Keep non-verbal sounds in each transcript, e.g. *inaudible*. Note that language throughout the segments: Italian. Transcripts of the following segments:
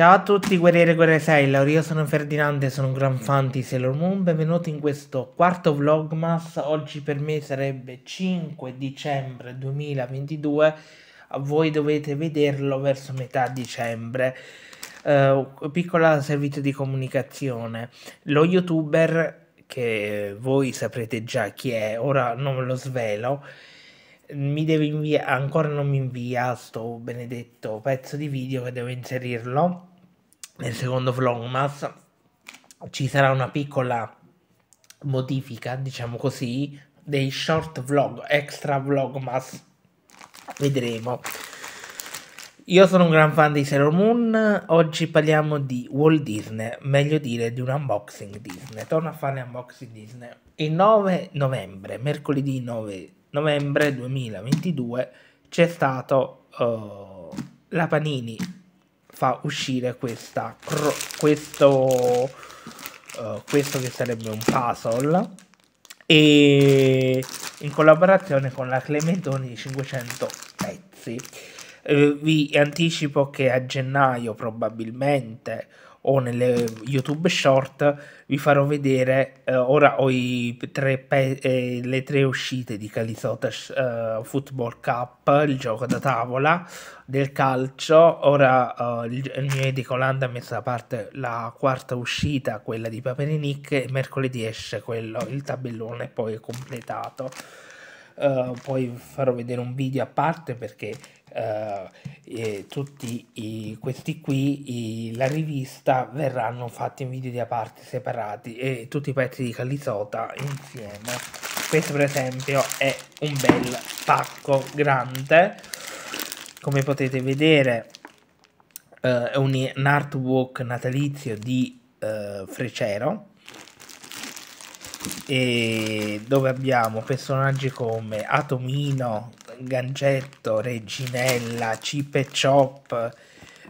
Ciao a tutti guerrieri e guerriere Sailor, io sono Ferdinando e sono un gran fan di Sailor Moon, benvenuti in questo quarto vlogmas, oggi per me sarebbe 5 dicembre 2022, A voi dovete vederlo verso metà dicembre. Uh, piccola servizio di comunicazione, lo youtuber che voi saprete già chi è, ora non ve lo svelo, mi deve inviare, ancora non mi invia sto benedetto pezzo di video che devo inserirlo nel secondo vlogmas ci sarà una piccola modifica, diciamo così, dei short vlog, extra vlogmas. Vedremo. Io sono un gran fan di Sailor Moon, oggi parliamo di Walt Disney, meglio dire di un unboxing Disney. Torno a fare unboxing Disney. Il 9 novembre, mercoledì 9 novembre 2022, c'è stato uh, la Panini fa uscire questa, questo, uh, questo che sarebbe un puzzle e in collaborazione con la Clementoni 500 pezzi. Uh, vi anticipo che a gennaio probabilmente o nelle YouTube Short vi farò vedere, eh, ora ho tre pe- eh, le tre uscite di Calisota eh, Football Cup, il gioco da tavola del calcio, ora eh, il, il, mio edicolanda ha messo da parte la quarta uscita, quella di Paperinic. e mercoledì esce quello, il tabellone poi completato. Eh, poi farò vedere un video a parte perché eh, tutti i, questi qui, i, la rivista, verranno fatti in video a parte separati e tutti i pezzi di Calisota insieme. Questo per esempio è un bel pacco grande, come potete vedere eh, è un, un artwork natalizio di eh, Frecero e dove abbiamo personaggi come Atomino Gancetto, Reginella, Cipe Chop,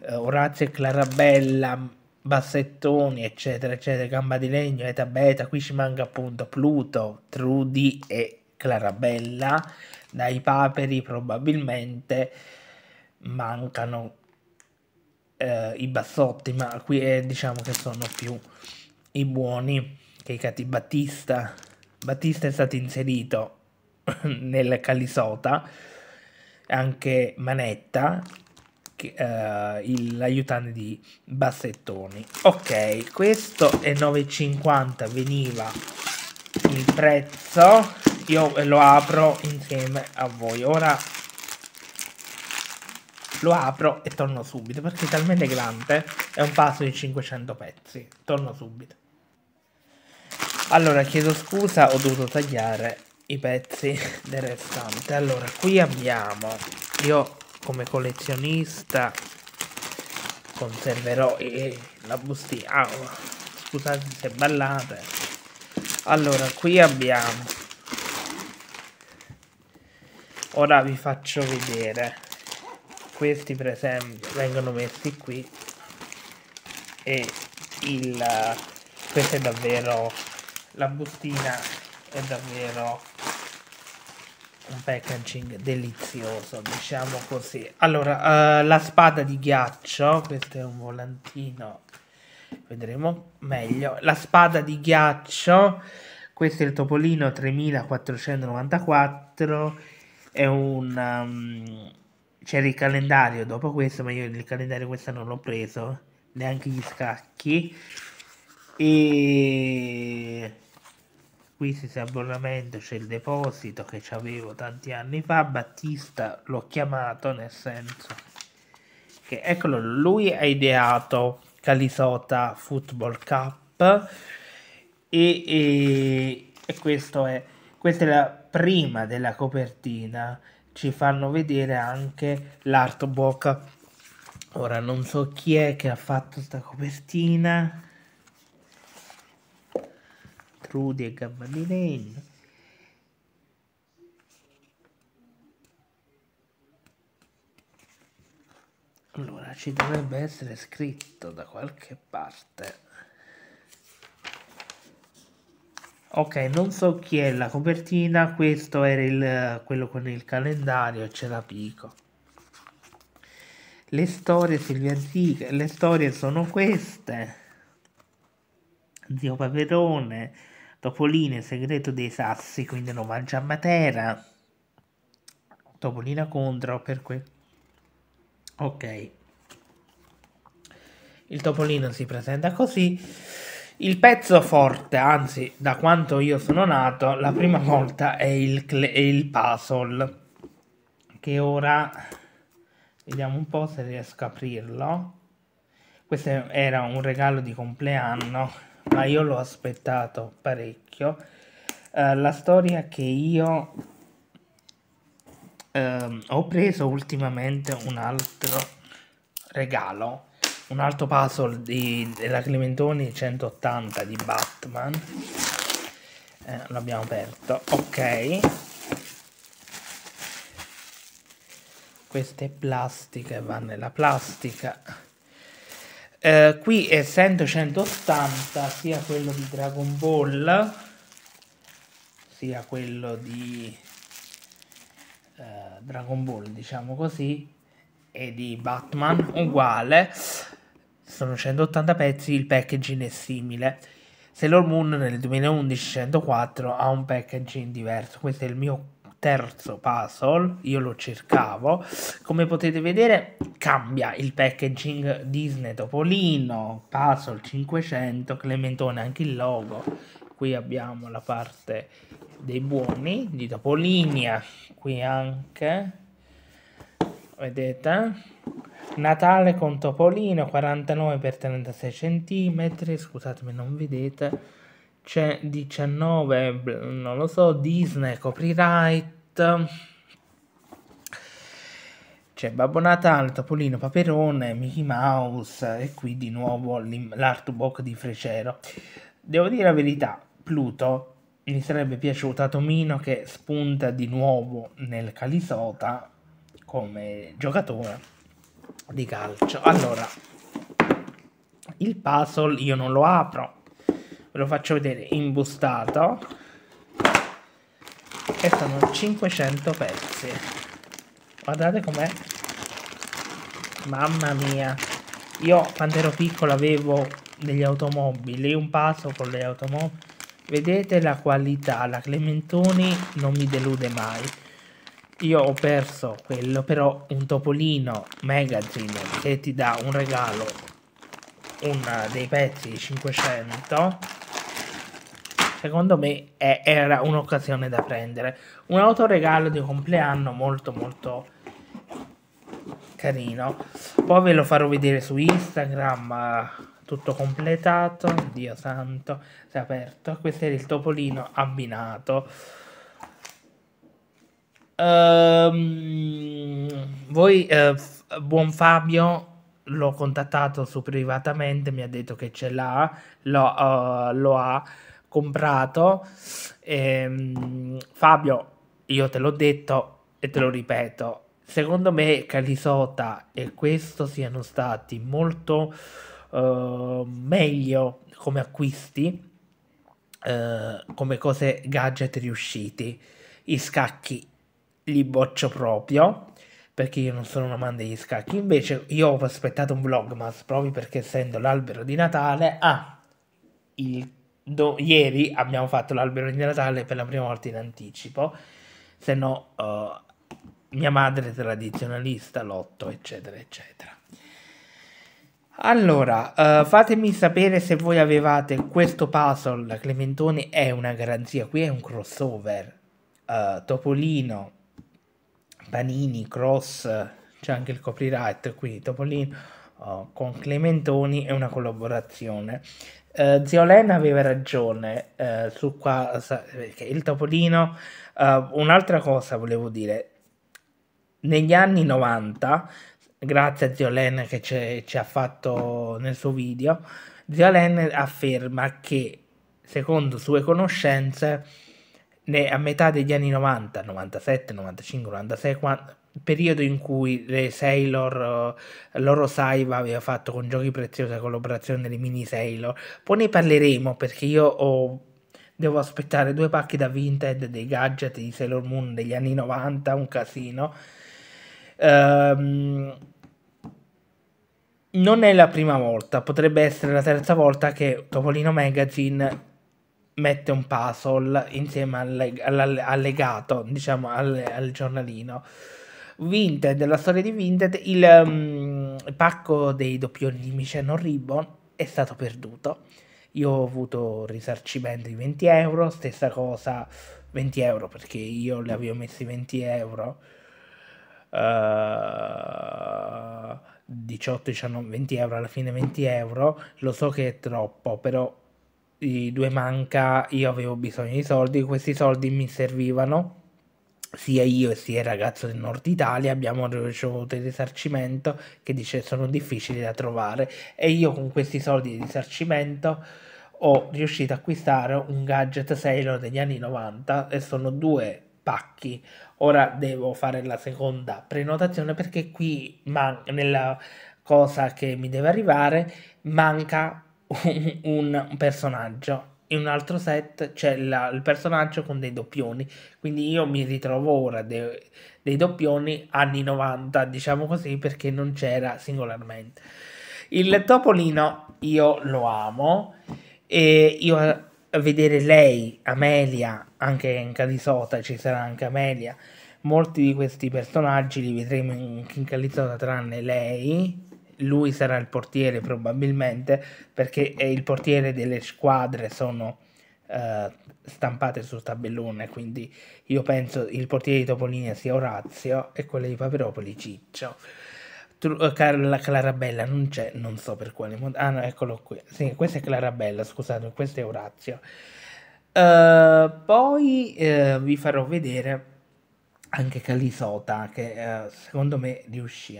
eh, Orazio e Clarabella, Bassettoni, eccetera, eccetera, Gamba di Legno, Eta Beta, qui ci manca appunto Pluto, Trudi e Clarabella, dai paperi probabilmente mancano eh, i bassotti, ma qui è, eh, diciamo che sono più i buoni che i Cati Battista, Battista è stato inserito *coughs* nel Calisota, anche Manetta, che, uh, l'aiutante di Bassettoni. Ok, questo è 9,50, veniva il prezzo, io lo apro insieme a voi. Ora lo apro e torno subito perché è talmente grande, è un passo di 500 pezzi, torno subito. Allora chiedo scusa, ho dovuto tagliare i pezzi del restante allora qui abbiamo io come collezionista conserverò eh, la bustina ah, scusate se ballate allora qui abbiamo ora vi faccio vedere questi per esempio vengono messi qui e il questa è davvero la bustina è davvero un packaging delizioso, diciamo così. Allora, uh, la spada di ghiaccio, questo è un volantino, vedremo meglio. La spada di ghiaccio, questo è il Topolino 3494, è un... Um, c'era il calendario dopo questo, ma io il calendario questa non l'ho preso, neanche gli scacchi. E qui si sa abbonamento c'è il deposito che avevo tanti anni fa Battista l'ho chiamato nel senso che eccolo lui ha ideato Calisota Football Cup e, e, e questo è questa è la prima della copertina ci fanno vedere anche l'artbook ora non so chi è che ha fatto questa copertina e the governing end. Allora, ci dovrebbe essere scritto da qualche parte. Ok, non so chi è la copertina, questo era il, quello con il calendario, c'era Pico. Le storie Silvia Antiche, le storie sono queste. Zio Paperone, Topolino, il segreto dei sassi, quindi non mangia Matera. Topolino contro per cui... Ok. Il topolino si presenta così. Il pezzo forte, anzi, da quanto io sono nato, la prima volta è il, è il puzzle. Che ora vediamo un po' se riesco a aprirlo. Questo era un regalo di compleanno ma io l'ho aspettato parecchio. Uh, la storia che io uh, ho preso ultimamente un altro regalo, un altro puzzle di, della Clementoni 180 di Batman. Eh, l'abbiamo aperto, ok. Queste plastiche vanno nella plastica eh, qui essendo 180 sia quello di Dragon Ball sia quello di eh, Dragon Ball diciamo così e di Batman uguale sono 180 pezzi il packaging è simile Sailor Moon nel 2011 104 ha un packaging diverso questo è il mio terzo puzzle, io lo cercavo, come potete vedere cambia il packaging Disney Topolino, puzzle 500, Clementone, anche il logo, qui abbiamo la parte dei buoni di Topolinia, qui anche, vedete, Natale con Topolino 49 x 36 cm, scusatemi non vedete, c'è 19, non lo so, Disney copyright, c'è Babbo Natale, Topolino, Paperone, Mickey Mouse e qui di nuovo l'artbook di Frecero. Devo dire la verità, Pluto mi sarebbe piaciuto, Tomino che spunta di nuovo nel Calisota come giocatore di calcio. Allora, il puzzle io non lo apro, ve lo faccio vedere imbustato e sono 500 pezzi guardate com'è mamma mia io quando ero piccolo avevo degli automobili un passo con le automobili vedete la qualità la Clementoni non mi delude mai io ho perso quello però un topolino magazine che ti dà un regalo una dei pezzi 500 secondo me è, era un'occasione da prendere. Un autoregalo di compleanno molto molto carino. Poi ve lo farò vedere su Instagram, tutto completato, Dio santo, si è aperto. Questo era il topolino abbinato. Um, voi, eh, buon Fabio, l'ho contattato su privatamente, mi ha detto che ce l'ha, lo, uh, lo ha comprato. Ehm, Fabio, io te l'ho detto e te lo ripeto. Secondo me Calisota e questo siano stati molto eh, meglio come acquisti, eh, come cose gadget riusciti. I scacchi li boccio proprio perché io non sono un amante degli scacchi. Invece io ho aspettato un vlogmas proprio perché essendo l'albero di Natale ha ah, il do, ieri abbiamo fatto l'albero di Natale per la prima volta in anticipo, se no uh, mia madre tradizionalista, lotto, eccetera, eccetera. Allora, uh, fatemi sapere se voi avevate questo puzzle, la Clementone è una garanzia, qui è un crossover, uh, Topolino, Panini, Cross, c'è anche il copyright qui, Topolino eh, con Clementoni e una collaborazione. Uh, Zio Len aveva ragione uh, su qua, perché il Topolino, un'altra cosa volevo dire, negli anni 90, grazie a Zio Len che ci ha fatto nel suo video, Zio Len afferma che secondo sue conoscenze a metà degli anni 90, 97, 95, 96, periodo in cui le Sailor, eh, l'Oro Saiva aveva fatto con Giochi Preziosi la collaborazione delle mini Sailor. Poi ne parleremo perché io ho, devo aspettare due pacchi da Vinted dei gadget di Sailor Moon degli anni 90, un casino. Ehm, non è la prima volta, potrebbe essere la terza volta che Topolino Magazine mette un puzzle insieme all'allegato, diciamo al, al giornalino. Vinted, la storia di Vinted, il um, pacco dei doppioni di Miceno Ribbon è stato perduto. Io ho avuto risarcimento di 20 euro, stessa cosa 20 euro perché io le avevo messi 20 euro. Uh, 18, 19, 20 euro, alla fine 20 euro, lo so che è troppo, però i due manca, io avevo bisogno di soldi, questi soldi mi servivano sia io e sia il ragazzo del nord Italia abbiamo ricevuto il risarcimento che dice sono difficili da trovare e io con questi soldi di risarcimento ho riuscito ad acquistare un gadget Sailor degli anni 90 e sono due pacchi ora devo fare la seconda prenotazione perché qui nella cosa che mi deve arrivare manca *laughs* un, un personaggio in un altro set c'è la, il personaggio con dei doppioni, quindi io mi ritrovo ora de, dei doppioni anni 90, diciamo così, perché non c'era singolarmente. Il Topolino io lo amo e io eh, vedere lei, Amelia, anche in Calisota ci sarà anche Amelia, molti di questi personaggi li vedremo in, in Calisota tranne lei lui sarà il portiere probabilmente perché è il portiere delle squadre sono uh, stampate sul tabellone quindi io penso il portiere di Topolinia sia Orazio e quello di Paperopoli Ciccio eh, Carla Clarabella non c'è, non so per quale motivo. Ah, no, eccolo qui. Sì, questa è Clarabella, scusate, questo è Orazio. Uh, poi uh, vi farò vedere anche Calisota, che uh, secondo me riuscì.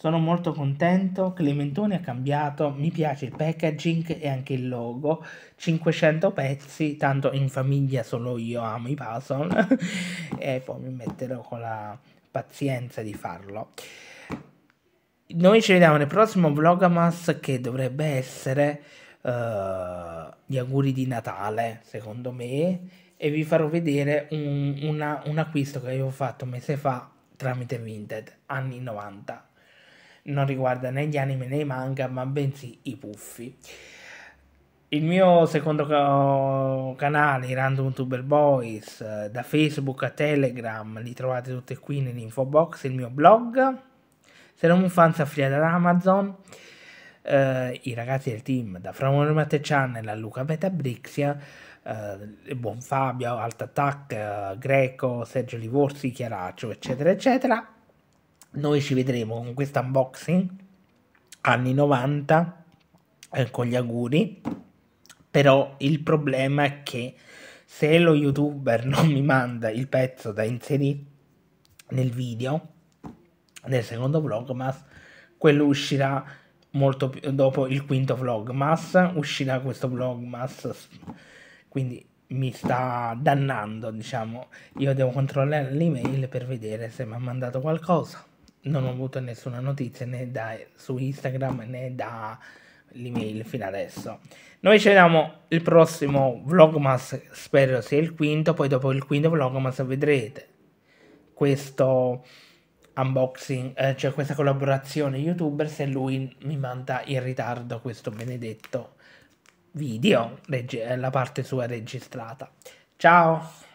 Sono molto contento, Clementone ha cambiato, mi piace il packaging e anche il logo, 500 pezzi, tanto in famiglia solo io amo i puzzle *laughs* e poi mi metterò con la pazienza di farlo. Noi ci vediamo nel prossimo Vlogmas che dovrebbe essere uh, gli auguri di Natale, secondo me, e vi farò vedere un, una, un acquisto che avevo fatto un mese fa tramite Vinted, anni 90 non riguarda né gli anime né i manga, ma bensì i puffi. Il mio secondo canale, Random Tuber Boys, eh, da Facebook a Telegram, li trovate tutti qui nell'info box, il mio blog. se non un fan affiliato ad Amazon. Eh, I ragazzi del team, da Framone Matte Channel a Luca Petabrixia, eh, Buon Fabio, Alt Attack, eh, Greco, Sergio Livorsi, Chiaraccio, eccetera, eccetera noi ci vedremo con questo unboxing anni 90 eh, con gli auguri, però il problema è che se lo youtuber non mi manda il pezzo da inserire nel video, nel secondo vlogmas, quello uscirà molto più dopo il quinto vlogmas, uscirà questo vlogmas, quindi mi sta dannando, diciamo. Io devo controllare l'email per vedere se mi ha mandato qualcosa non ho avuto nessuna notizia né da, su Instagram né dall'email fino adesso. Noi ci vediamo il prossimo Vlogmas, spero sia il quinto, poi dopo il quinto Vlogmas vedrete questo unboxing, eh, cioè questa collaborazione youtuber se lui mi manda in ritardo questo benedetto video, la parte sua registrata. Ciao!